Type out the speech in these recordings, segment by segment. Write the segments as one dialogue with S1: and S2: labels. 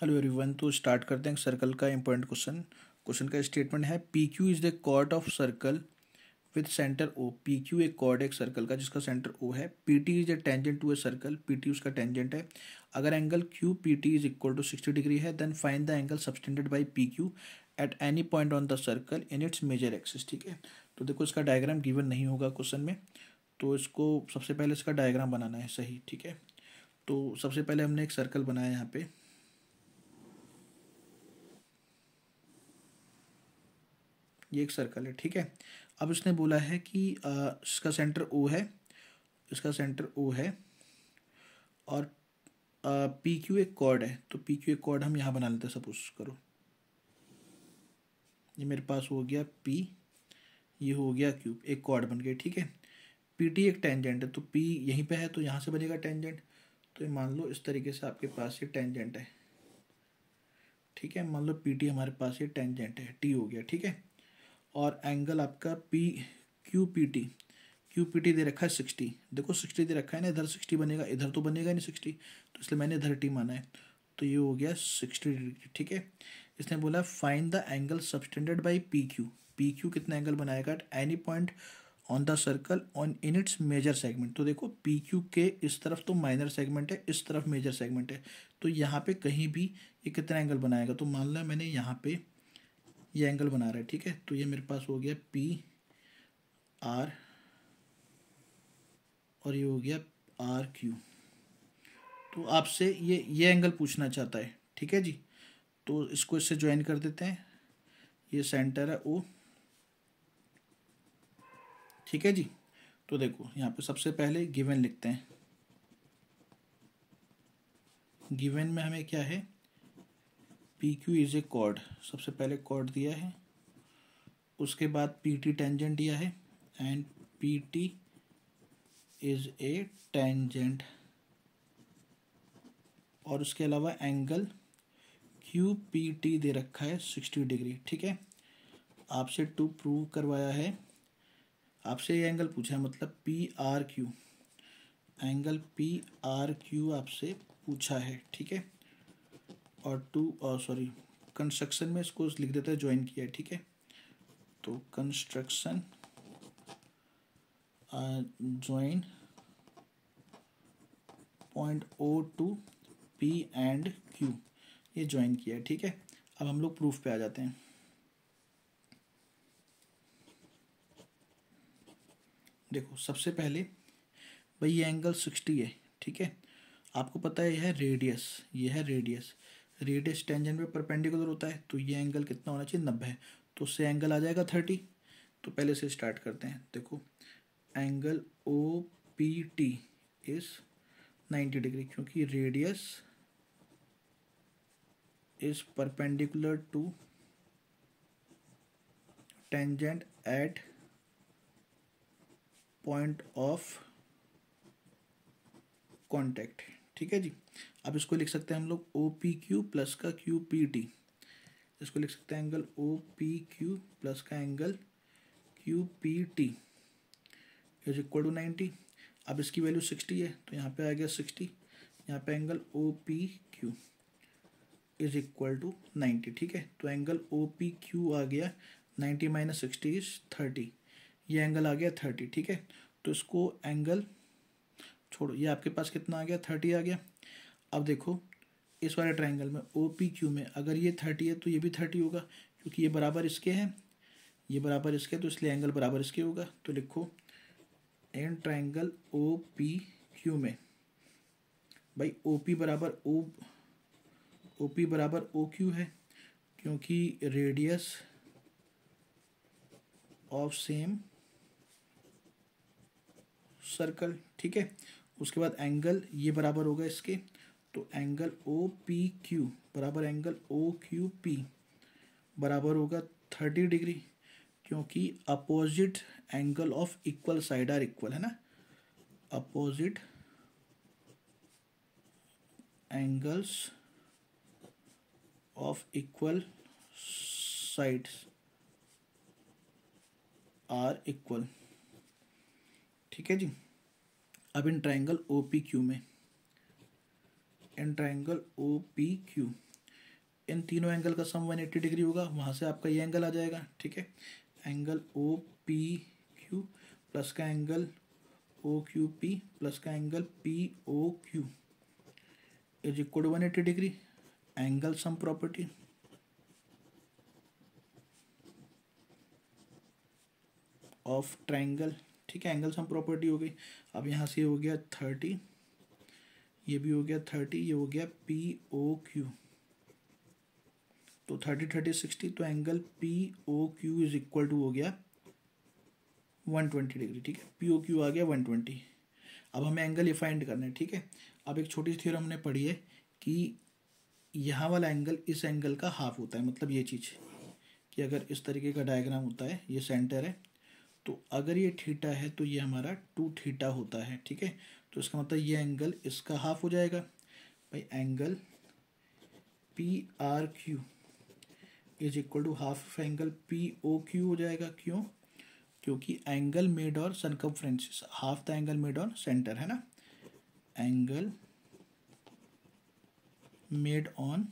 S1: hello everyone तो start करते हैं सर्कल का इम्पोर्टेंट क्वेश्चन क्वेश्चन का स्टेटमेंट है P Q is the chord of circle with centre O P Q एक कॉर्ड एक सर्कल का जिसका सेंटर ओ है P T is the tangent to a circle P T उसका tangent है अगर angle Q P T is equal to sixty degree है then find the angle subtended by P Q at any point on the circle in its major axis ठीक है तो देखो इसका diagram given नहीं होगा क्वेश्चन में तो इसको सबसे पहले इसका डायग्राम बनाना है सही ठीक है तो सबसे पहले हमने एक सर्कल बनाया यहाँ पे ये एक सर्कल है ठीक है अब उसने बोला है कि इसका सेंटर ओ है इसका सेंटर ओ है और पी क्यू एक कॉर्ड है तो पी क्यू एक कॉर्ड हम यहाँ बना लेते हैं सपोज करो ये मेरे पास हो गया पी ये हो गया क्यूब एक कॉर्ड बन गया ठीक है पी टी एक टेंजेंट है तो पी यहीं पे है तो यहाँ से बनेगा टेंजेंट तो ये मान लो इस तरीके से आपके पास ये टेंजेंट है ठीक है मान लो पी टी हमारे पास ये टेंजेंट है टी हो गया ठीक है और एंगल आपका P Q P T Q P T दे रखा है सिक्सटी देखो सिक्सटी दे रखा है ना इधर सिक्सटी बनेगा इधर तो बनेगा नहीं सिक्सटी तो इसलिए मैंने इधर टी माना है तो ये हो गया सिक्सटी डिग्री ठीक है इसने बोला find the angle subtended by P Q P Q कितना एंगल बनाएगा at any point on the circle on in its major segment तो देखो पी क्यू के इस तरफ तो माइनर सेगमेंट है इस तरफ मेजर सेगमेंट है तो यहाँ पे कहीं भी ये कितना एंगल बनाएगा तो मान लो मैंने यहाँ पे ये एंगल बना रहा है ठीक है तो ये मेरे पास हो गया पी आर और ये हो गया आर क्यू तो आपसे ये ये एंगल पूछना चाहता है ठीक है जी तो इसको इससे ज्वाइन कर देते हैं ये सेंटर है ओ ठीक है जी तो देखो यहाँ पे सबसे पहले गिवन लिखते हैं गिवन में हमें क्या है P Q is a chord सबसे पहले कॉर्ड दिया है उसके बाद पी टी टेंजेंट दिया है and P T is a tangent और उसके अलावा एंगल क्यू पी टी दे रखा है सिक्सटी डिग्री ठीक है आपसे टू प्रूव करवाया है आपसे ये एंगल पूछा है मतलब P R Q angle P R Q आपसे पूछा है ठीक है और टू सॉरी कंस्ट्रक्शन में इसको लिख देते हैं ज्वाइन किया है ठीक है तो construction join point O to P and Q ये ज्वाइन किया है ठीक है अब हम लोग प्रूफ पे आ जाते हैं देखो सबसे पहले भाई ये एंगल सिक्सटी है ठीक है आपको पता है यह है रेडियस यह है रेडियस रेडियस टेंजेंट पे परपेंडिकुलर होता है तो ये एंगल कितना होना चाहिए नब्बे तो उससे एंगल आ जाएगा थर्टी तो पहले से स्टार्ट करते हैं देखो angle O P T is ninety degree क्योंकि radius is perpendicular to tangent at point of contact ठीक है जी अब इसको लिख सकते हैं हम लोग ओ पी क्यू प्लस का क्यू पी टी इसको लिख सकते हैं angle O P Q plus का angle Q P T is equal to ninety अब इसकी वैल्यू सिक्सटी है तो यहाँ पे आ गया सिक्सटी यहाँ पे angle O P Q is equal to ninety ठीक है तो एंगल ओ पी क्यू आ गया ninety minus sixty is thirty ये एंगल आ गया थर्टी ठीक है तो इसको एंगल छोड़ो ये आपके पास कितना आ गया थर्टी आ गया अब देखो इस वाले ट्राइंगल में ओ पी क्यू में अगर ये थर्टी है तो ये भी थर्टी होगा क्योंकि ये बराबर इसके हैं ये बराबर इसके तो इसलिए एंगल बराबर इसके होगा तो लिखो and triangle O P Q में भाई ओ पी बराबर ओ ओ पी बराबर ओ क्यू है क्योंकि रेडियस ऑफ सेम सर्कल ठीक है उसके बाद एंगल ये बराबर होगा इसके तो एंगल ओ पी क्यू बराबर एंगल ओ क्यू पी बराबर होगा थर्टी डिग्री क्योंकि opposite angle of equal side are equal है ना opposite angles of equal sides are equal ठीक है जी अब in triangle O P Q में in triangle O P Q इन तीनों एंगल का सम 180 डिग्री होगा वहाँ से आपका ये एंगल आ जाएगा ठीक है angle O P Q plus का angle O Q P plus का angle P O Q is equal one eighty degree angle sum property of triangle ठीक है एंगल सम प्रॉपर्टी हो गई अब यहाँ से हो गया थर्टी ये भी हो गया थर्टी ये हो गया पी ओ क्यू तो थर्टी थर्टी सिक्सटी तो angle P O Q is equal to हो गया वन ट्वेंटी डिग्री ठीक है पी ओ क्यू आ गया वन ट्वेंटी अब हमें एंगल ये फाइंड करना है ठीक है अब एक छोटी सी थ्योरम हमने पढ़ी है कि यहाँ वाला एंगल इस एंगल का हाफ होता है मतलब ये चीज़ कि अगर इस तरीके का डायग्राम होता है ये सेंटर है तो अगर ये थीटा है तो ये हमारा टू थीटा होता है ठीक है तो इसका मतलब ये एंगल इसका हाफ हो जाएगा भाई angle P R Q is equal to half of angle P O Q हो जाएगा क्यों क्योंकि एंगल मेड और circumference half the angle made on centre है ना angle made on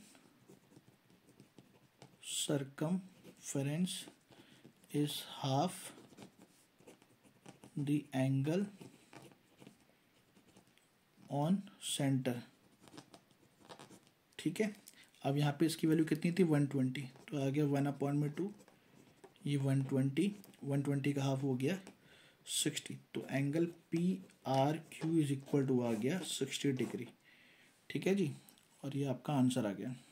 S1: circum is half the angle on centre ठीक है अब यहाँ पे इसकी वैल्यू कितनी थी वन ट्वेंटी तो आ गया वन अपॉइंट में टू ये वन ट्वेंटी वन ट्वेंटी का हाफ हो गया सिक्सटी तो angle P R Q is equal to आ गया सिक्सटी डिग्री ठीक है जी और ये आपका आंसर आ गया